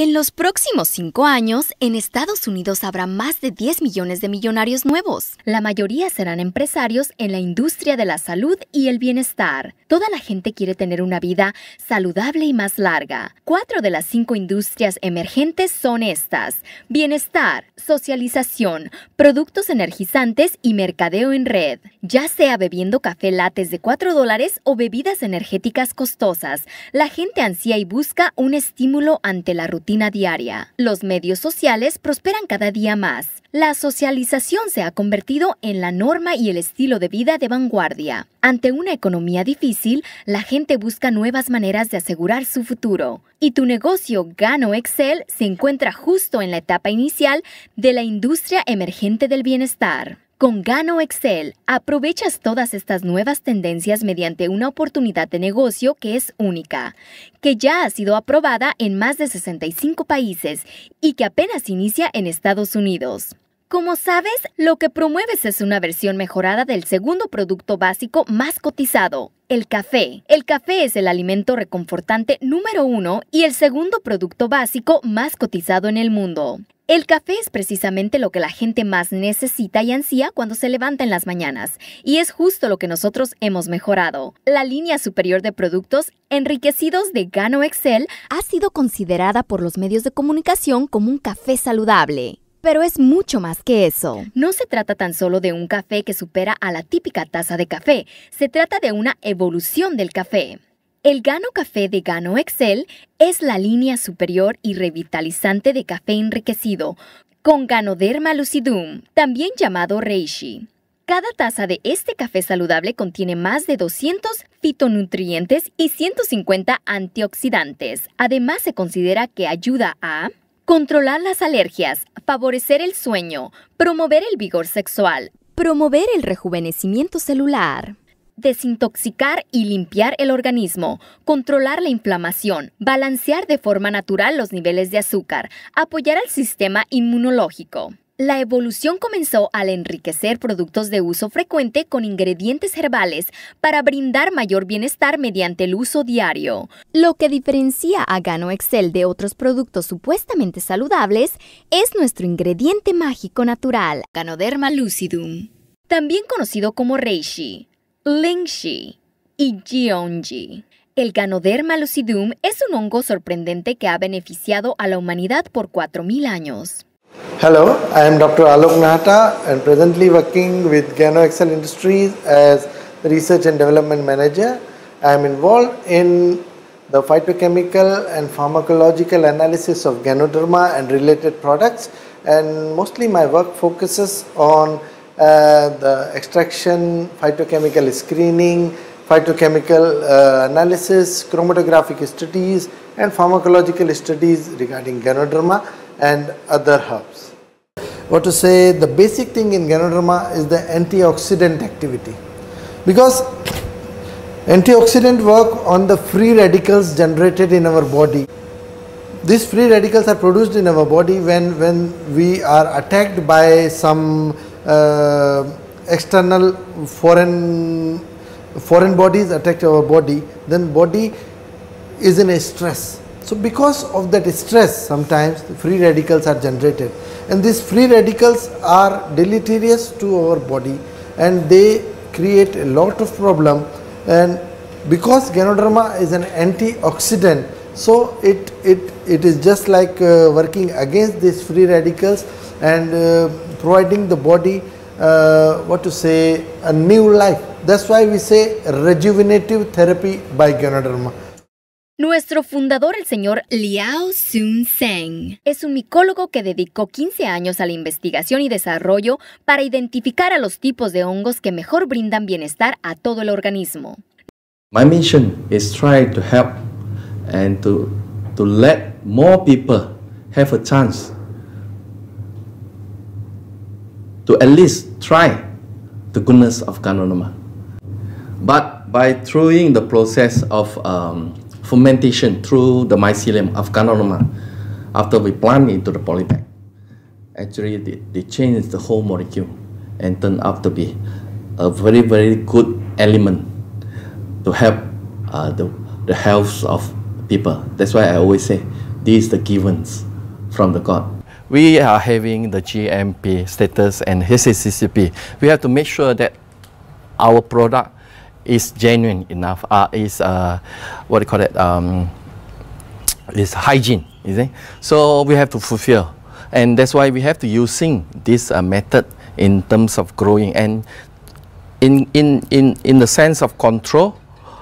En los próximos cinco años, en Estados Unidos habrá más de 10 millones de millonarios nuevos. La mayoría serán empresarios en la industria de la salud y el bienestar. Toda la gente quiere tener una vida saludable y más larga. Cuatro de las cinco industrias emergentes son estas. Bienestar, socialización, productos energizantes y mercadeo en red. Ya sea bebiendo café lates de 4 dólares o bebidas energéticas costosas, la gente ansía y busca un estímulo ante la rutina diaria. Los medios sociales prosperan cada día más. La socialización se ha convertido en la norma y el estilo de vida de vanguardia. Ante una economía difícil, la gente busca nuevas maneras de asegurar su futuro. Y tu negocio Gano Excel se encuentra justo en la etapa inicial de la industria emergente del bienestar. Con Gano Excel, aprovechas todas estas nuevas tendencias mediante una oportunidad de negocio que es única, que ya ha sido aprobada en más de 65 países y que apenas inicia en Estados Unidos. Como sabes, lo que promueves es una versión mejorada del segundo producto básico más cotizado, el café. El café es el alimento reconfortante número uno y el segundo producto básico más cotizado en el mundo. El café es precisamente lo que la gente más necesita y ansía cuando se levanta en las mañanas, y es justo lo que nosotros hemos mejorado. La línea superior de productos enriquecidos de Gano Excel ha sido considerada por los medios de comunicación como un café saludable. Pero es mucho más que eso. No se trata tan solo de un café que supera a la típica taza de café, se trata de una evolución del café. El Gano Café de Gano Excel es la línea superior y revitalizante de café enriquecido con Ganoderma lucidum, también llamado Reishi. Cada taza de este café saludable contiene más de 200 fitonutrientes y 150 antioxidantes. Además, se considera que ayuda a Controlar las alergias, favorecer el sueño, promover el vigor sexual, promover el rejuvenecimiento celular, desintoxicar y limpiar el organismo, controlar la inflamación, balancear de forma natural los niveles de azúcar, apoyar al sistema inmunológico. La evolución comenzó al enriquecer productos de uso frecuente con ingredientes herbales para brindar mayor bienestar mediante el uso diario. Lo que diferencia a Gano Excel de otros productos supuestamente saludables es nuestro ingrediente mágico natural, Ganoderma lucidum, también conocido como Reishi, Lingshi y Gyeongji. El Ganoderma lucidum es un hongo sorprendente que ha beneficiado a la humanidad por 4.000 años. Hello, I am Dr. Alok Nahata and presently working with Gano Excel Industries as Research and Development Manager. I am involved in the phytochemical and pharmacological analysis of Ganoderma and related products and mostly my work focuses on uh, the extraction, phytochemical screening, phytochemical uh, analysis, chromatographic studies and pharmacological studies regarding Ganoderma and other herbs. What to say, the basic thing in Ganoderma is the antioxidant activity because antioxidant work on the free radicals generated in our body. These free radicals are produced in our body when, when we are attacked by some uh, external foreign foreign bodies attack our body then body is in a stress so because of that stress sometimes free radicals are generated and these free radicals are deleterious to our body and they create a lot of problem and because Ganoderma is an antioxidant so it, it, it is just like uh, working against these free radicals and uh, providing the body uh, what to say a new life. That's why we say rejuvenative therapy by Ganoderma. Nuestro fundador, el señor Liao Sun-seng, es un micólogo que dedicó 15 años a la investigación y desarrollo para identificar a los tipos de hongos que mejor brindan bienestar a todo el organismo. My mission is try to help and to, to let more people have a chance to at least try the goodness of Canonoma. But by throughing the process of um, fermentation through the mycelium of afghanorma after we plant into the polybag. Actually, they, they change the whole molecule and turn out to be a very, very good element to help uh, the, the health of people. That's why I always say, this is the givens from the God we are having the GMP status and HACCP. We have to make sure that our product is genuine enough, uh, is uh, what do you call it, um, is hygiene, you see. So we have to fulfill. And that's why we have to using this uh, method in terms of growing and in, in, in, in the sense of control,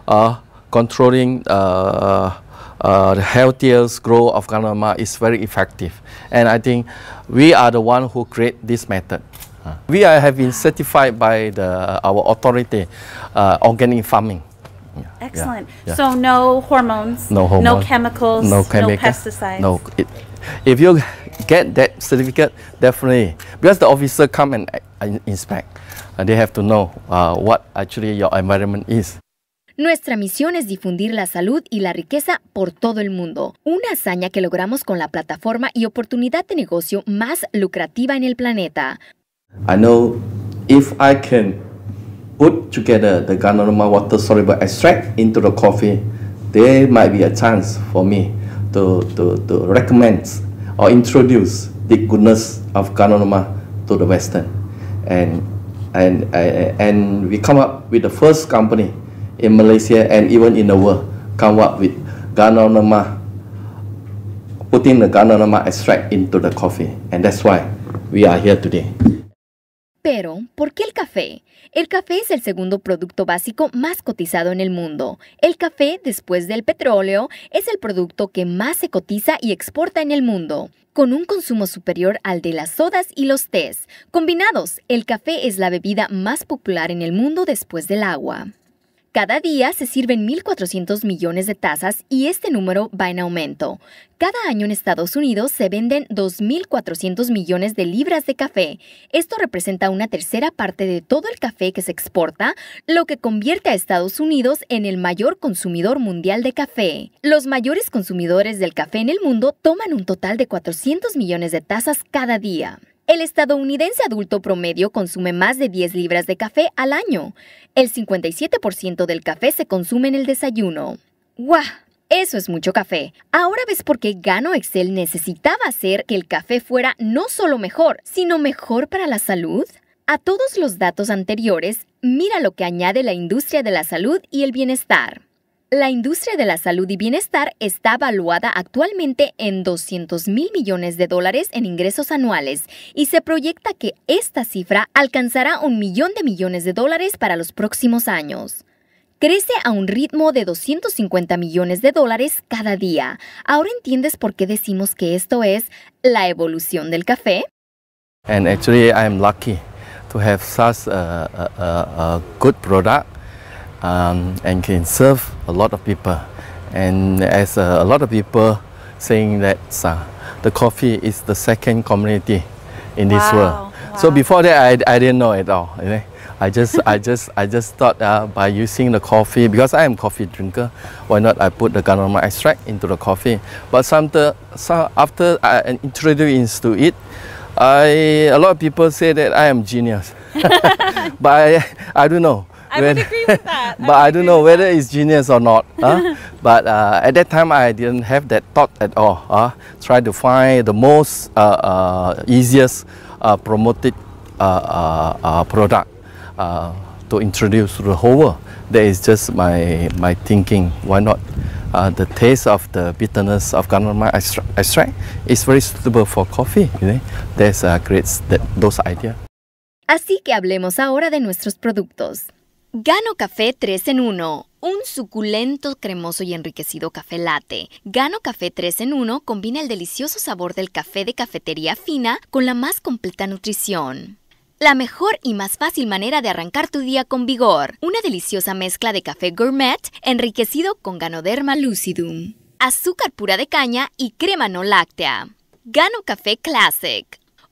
uh, controlling uh, uh, the healthiest growth of Ganama is very effective. And I think we are the one who create this method. Uh. We are, have been certified by the, uh, our authority, uh, organic farming. Yeah. Excellent. Yeah. So no hormones, no hormones, no chemicals, no, chemicals, no pesticides. No. It, if you get that certificate, definitely, because the officer come and uh, inspect, And uh, they have to know uh, what actually your environment is. Nuestra misión es difundir la salud y la riqueza por todo el mundo, una hazaña que logramos con la plataforma y oportunidad de negocio más lucrativa en el planeta. I know if I can put together the Ganoderma water soluble extract into the coffee, there might be a chance for me to, to, to recommend or introduce the goodness of Ganoderma to the Western. And, and, and we come up with the first company in Malaysia and even in the world come up with Ganoderma, putting the Ganoderma extract into the coffee. And that's why we are here today. Pero, ¿por qué el café? El café es el segundo producto básico más cotizado en el mundo. El café, después del petróleo, es el producto que más se cotiza y exporta en el mundo, con un consumo superior al de las sodas y los tés. Combinados, el café es la bebida más popular en el mundo después del agua. Cada día se sirven 1.400 millones de tazas y este número va en aumento. Cada año en Estados Unidos se venden 2.400 millones de libras de café. Esto representa una tercera parte de todo el café que se exporta, lo que convierte a Estados Unidos en el mayor consumidor mundial de café. Los mayores consumidores del café en el mundo toman un total de 400 millones de tazas cada día. El estadounidense adulto promedio consume más de 10 libras de café al año. El 57% del café se consume en el desayuno. ¡Guau! Eso es mucho café. Ahora ves por qué Gano Excel necesitaba hacer que el café fuera no solo mejor, sino mejor para la salud. A todos los datos anteriores, mira lo que añade la industria de la salud y el bienestar. La industria de la salud y bienestar está valuada actualmente en 200 mil millones de dólares en ingresos anuales y se proyecta que esta cifra alcanzará un millón de millones de dólares para los próximos años. Crece a un ritmo de 250 millones de dólares cada día. ¿Ahora entiendes por qué decimos que esto es la evolución del café? And actually lucky to have such um, and can serve a lot of people. And as uh, a lot of people saying that uh, the coffee is the second community in wow. this world. Wow. So before that, I, I didn't know at all. You know? I just I just I just thought uh, by using the coffee because I am coffee drinker, why not I put the ganoma extract into the coffee? But after so after I introduced to it, I a lot of people say that I am genius, but I, I don't know agree with that. but I, I don't know whether that. it's genius or not. Huh? but uh, at that time, I didn't have that thought at all. Huh? Try to find the most uh, uh, easiest uh, promoted uh, uh, product to introduce to the whole world. That is just my, my thinking. Why not? the taste of the bitterness of Ganramai extract, extract is very suitable for coffee. You know? that's a great that, those ideas. Así que hablemos ahora de nuestros productos. Gano Café 3 en 1. Un suculento, cremoso y enriquecido café latte. Gano Café 3 en 1 combina el delicioso sabor del café de cafetería fina con la más completa nutrición. La mejor y más fácil manera de arrancar tu día con vigor. Una deliciosa mezcla de café gourmet enriquecido con Ganoderma lucidum, azúcar pura de caña y crema no láctea. Gano Café Classic.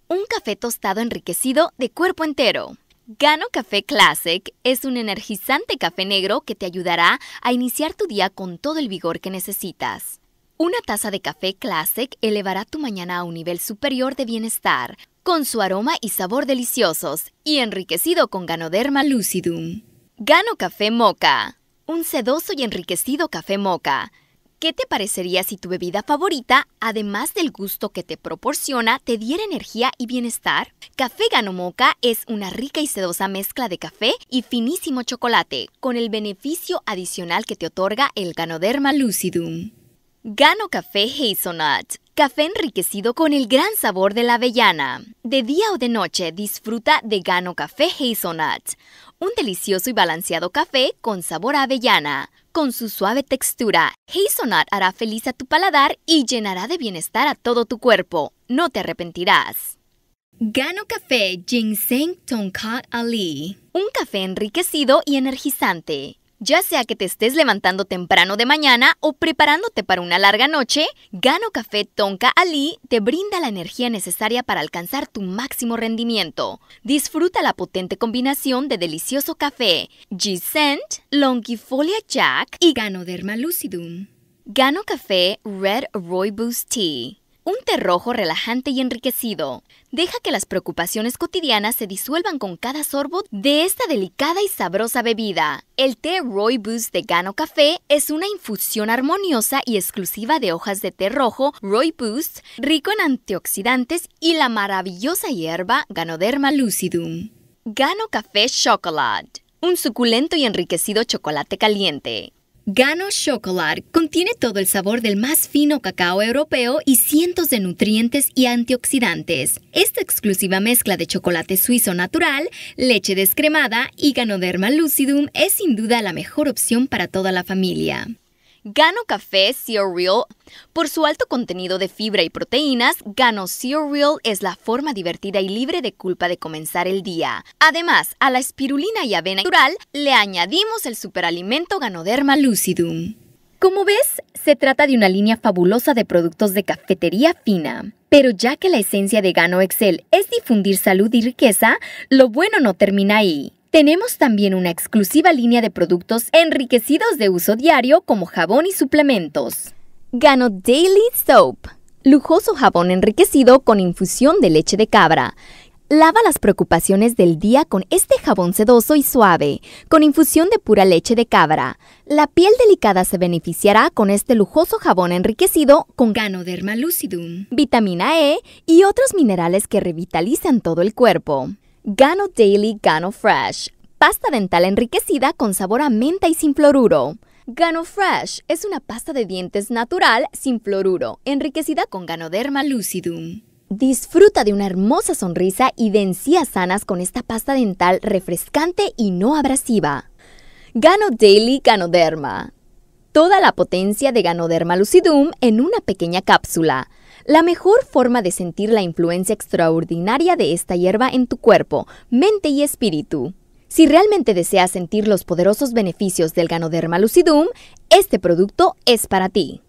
Un café tostado enriquecido de cuerpo entero. Gano Café Classic es un energizante café negro que te ayudará a iniciar tu día con todo el vigor que necesitas. Una taza de café Classic elevará tu mañana a un nivel superior de bienestar, con su aroma y sabor deliciosos y enriquecido con Ganoderma Lucidum. Gano Café Mocha, un sedoso y enriquecido café mocha ¿Qué te parecería si tu bebida favorita, además del gusto que te proporciona, te diera energía y bienestar? Café Gano es una rica y sedosa mezcla de café y finísimo chocolate, con el beneficio adicional que te otorga el Ganoderma Lucidum. Gano Café Hazelnut. Café enriquecido con el gran sabor de la avellana. De día o de noche disfruta de Gano Café Hazelnut, un delicioso y balanceado café con sabor a avellana. Con su suave textura, Hazelnut hará feliz a tu paladar y llenará de bienestar a todo tu cuerpo. No te arrepentirás. Gano Café Ginseng Tonkat Ali. Un café enriquecido y energizante. Ya sea que te estés levantando temprano de mañana o preparándote para una larga noche, Gano Café Tonka Ali te brinda la energía necesaria para alcanzar tu máximo rendimiento. Disfruta la potente combinación de delicioso café, G-Scent, Longifolia Jack y Ganoderma Lucidum. Gano Café Red Roy Boost Tea. Un té rojo relajante y enriquecido. Deja que las preocupaciones cotidianas se disuelvan con cada sorbo de esta delicada y sabrosa bebida. El té Boost de Gano Café es una infusión armoniosa y exclusiva de hojas de té rojo Roy Boost, rico en antioxidantes y la maravillosa hierba Ganoderma lucidum. Gano Café Chocolate, un suculento y enriquecido chocolate caliente. Gano Chocolat contiene todo el sabor del más fino cacao europeo y cientos de nutrientes y antioxidantes. Esta exclusiva mezcla de chocolate suizo natural, leche descremada y Ganoderma lucidum es sin duda la mejor opción para toda la familia. Gano Café Cereal. Por su alto contenido de fibra y proteínas, Gano Cereal es la forma divertida y libre de culpa de comenzar el día. Además, a la espirulina y avena natural le añadimos el superalimento Ganoderma lucidum. Como ves, se trata de una línea fabulosa de productos de cafetería fina. Pero ya que la esencia de Gano Excel es difundir salud y riqueza, lo bueno no termina ahí. Tenemos también una exclusiva línea de productos enriquecidos de uso diario como jabón y suplementos. Gano Daily Soap, lujoso jabón enriquecido con infusión de leche de cabra. Lava las preocupaciones del día con este jabón sedoso y suave, con infusión de pura leche de cabra. La piel delicada se beneficiará con este lujoso jabón enriquecido con Ganoderma lucidum, vitamina E y otros minerales que revitalizan todo el cuerpo. Gano Daily Gano Fresh. Pasta dental enriquecida con sabor a menta y sin fluoruro. Gano Fresh es una pasta de dientes natural sin fluoruro, enriquecida con Ganoderma lucidum. Disfruta de una hermosa sonrisa y de sanas con esta pasta dental refrescante y no abrasiva. Gano Daily Ganoderma. Toda la potencia de Ganoderma lucidum en una pequeña cápsula. La mejor forma de sentir la influencia extraordinaria de esta hierba en tu cuerpo, mente y espíritu. Si realmente deseas sentir los poderosos beneficios del Ganoderma Lucidum, este producto es para ti.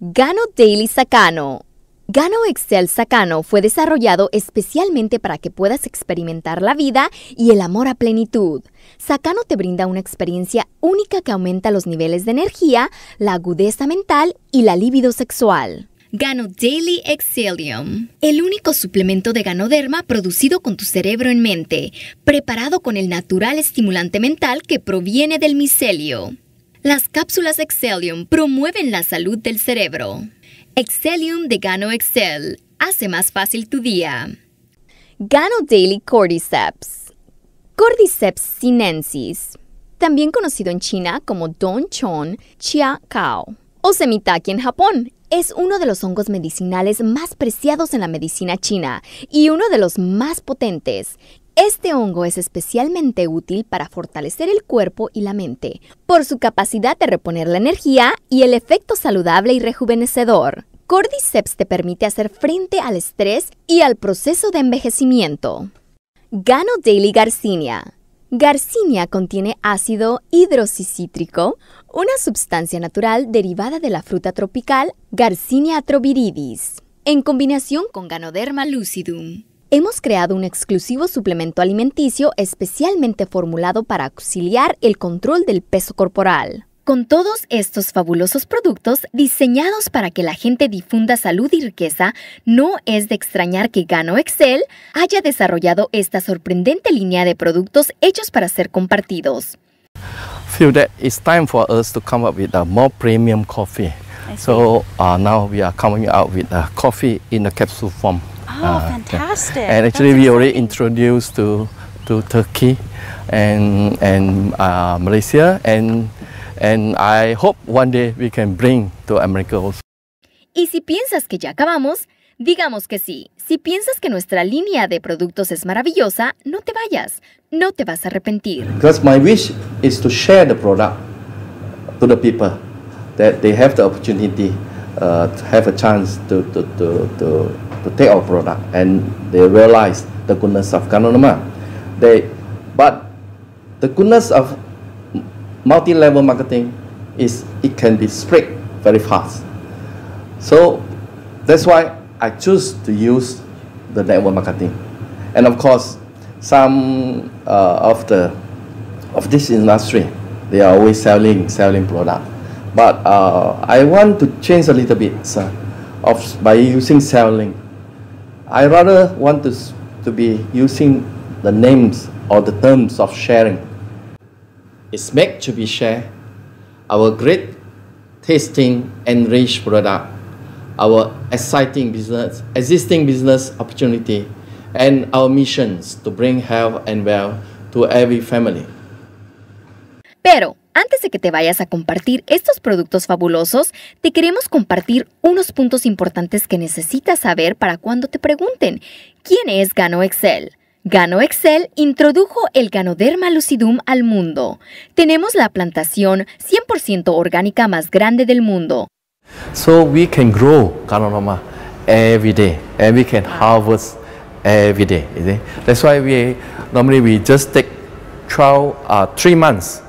Gano Daily Sacano Gano Excel Sacano fue desarrollado especialmente para que puedas experimentar la vida y el amor a plenitud. Sacano te brinda una experiencia única que aumenta los niveles de energía, la agudeza mental y la libido sexual. Gano Daily Excelium. el único suplemento de ganoderma producido con tu cerebro en mente, preparado con el natural estimulante mental que proviene del micelio. Las cápsulas Excelium promueven la salud del cerebro. Excelium de Gano Excel hace más fácil tu día. Gano Daily Cordyceps. Cordyceps sinensis, también conocido en China como Don Chon Chia Cao o Semitaki en Japón es uno de los hongos medicinales más preciados en la medicina china y uno de los más potentes. Este hongo es especialmente útil para fortalecer el cuerpo y la mente, por su capacidad de reponer la energía y el efecto saludable y rejuvenecedor. Cordyceps te permite hacer frente al estrés y al proceso de envejecimiento. Gano Daily Garcinia. Garcinia contiene ácido hidrocicítrico, una sustancia natural derivada de la fruta tropical Garcinia atroviridis, en combinación con Ganoderma lucidum. Hemos creado un exclusivo suplemento alimenticio especialmente formulado para auxiliar el control del peso corporal. Con todos estos fabulosos productos diseñados para que la gente difunda salud y riqueza, no es de extrañar que Gano Excel haya desarrollado esta sorprendente línea de productos hechos para ser compartidos. feel that it's time for us to come up with a more premium coffee. So uh, now we are coming out with a coffee in a capsule form. Oh, uh, fantastic! Yeah. And actually, That's we already introduced to to Turkey and and uh, Malaysia and and I hope one day we can bring to America also. Y si piensas que ya acabamos Digamos que sí, si piensas que nuestra línea de productos es maravillosa, no te vayas, no te vas a arrepentir. Because my wish is to share the product to the people that they have the opportunity uh, to have a chance to, to, to, to, to take our product and they realize the goodness of Ganonoma. They, but the goodness of multi-level marketing is it can be spread very fast. So that's why I choose to use the network marketing. And of course, some uh, of the of this industry, they are always selling selling product. But uh, I want to change a little bit sir, of by using selling. I rather want to to be using the names or the terms of sharing. It's meant to be shared. Our great tasting and rich product our exciting business, existing business opportunity, and our missions to bring health and well to every family. Pero antes de que te vayas a compartir estos productos fabulosos, te queremos compartir unos puntos importantes que necesitas saber para cuando te pregunten quién es Gano Excel. Gano Excel introdujo el Ganoderma lucidum al mundo. Tenemos la plantación 100% orgánica más grande del mundo. So we can grow Kanorama every day and we can harvest every day. You see? That's why we normally we just take 12, uh, three months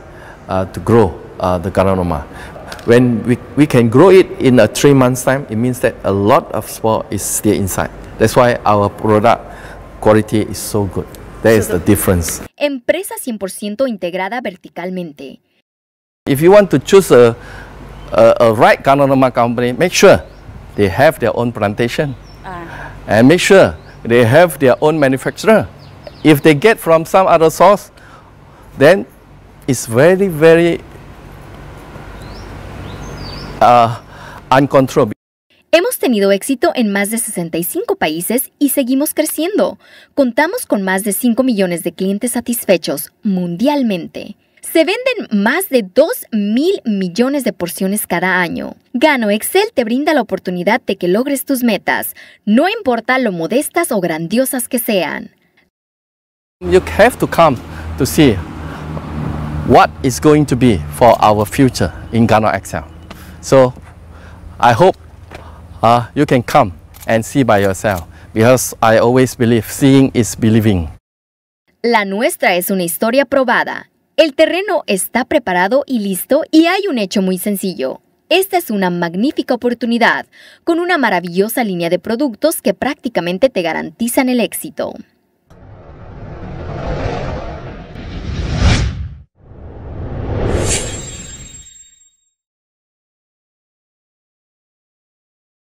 uh, to grow uh, the Kanorama. When we, we can grow it in a three months time, it means that a lot of spore is still inside. That's why our product quality is so good. That is the difference. Empresa 100% integrada verticalmente. If you want to choose a a, a right Galnorama company make sure they have their own plantation ah. and make sure they have their own manufacturer. If they get from some other source, then it's very, very uh, uncontrollable. Hemos tenido éxito en más de 65 países y seguimos creciendo. Contamos con más de 5 millones de clientes satisfechos mundialmente. Se venden más de 2 mil millones de porciones cada año. Gano Excel te brinda la oportunidad de que logres tus metas, no importa lo modestas o grandiosas que sean. You have to come to see what is going to be for our future in Gano Excel. So I hope uh, you can come and see by yourself because I always believe seeing is believing. La nuestra es una historia probada el terreno está preparado y listo y hay un hecho muy sencillo. Esta es una magnífica oportunidad, con una maravillosa línea de productos que prácticamente te garantizan el éxito.